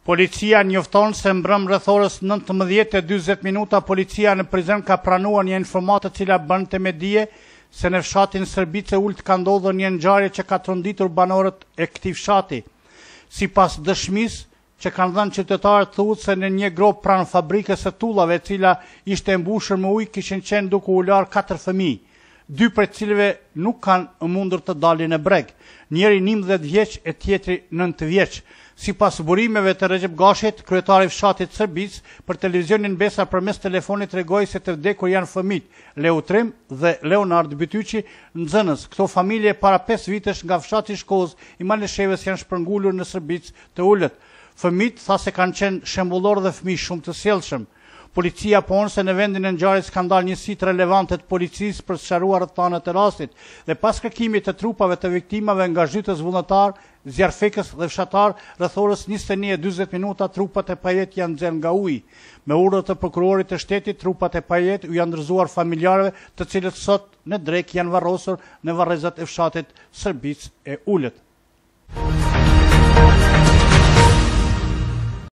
Policia njëfton se mbrëm rëthorës 19.20 minuta policia në prizem ka pranua një informatë cila bënd të medije se në fshatin Sërbice ullët ka ndodhë një nxarje që ka tronditur banorët e këti fshati. Si pas dëshmis që kanë dhenë qytetarë të thutë se në një grob pranë fabrikës e tullave cila ishte embushër më ujë kishin qenë duku ullarë 4 fëmijë dy për cilve nuk kanë mundur të dalin e breg, njeri 11 vjeq e tjetri 9 vjeq. Si pas burimeve të Recep Gashit, kryetari fshatit Sërbis, për televizionin Besa për mes telefonit regoj se të vdekur janë fëmit, Leo dhe Leonard Bytyqi në zënës. Këto familje para 5 vitesh nga fshatit shkoz, i malesheves janë shpërngullur në Sërbis të ullët. Fëmit tha se kanë qenë shembulor dhe fëmi shumë të sjelëshëm. Policia ponë se në vendin e nxarit skandal njësit relevante të policis për së sharuar të tanë të rastit dhe pas kërkimit të trupave të viktimave nga zhytës vullnetar, zjarfekës dhe fshatar, rëthorës 21 e 20 minuta trupat e pajet janë dzen nga uj. Me urdo të përkurorit të shtetit, trupat e pajet u janë nërzuar familjarve të cilët sot në drek janë varosur në varrezat e fshatit sërbic e ullet.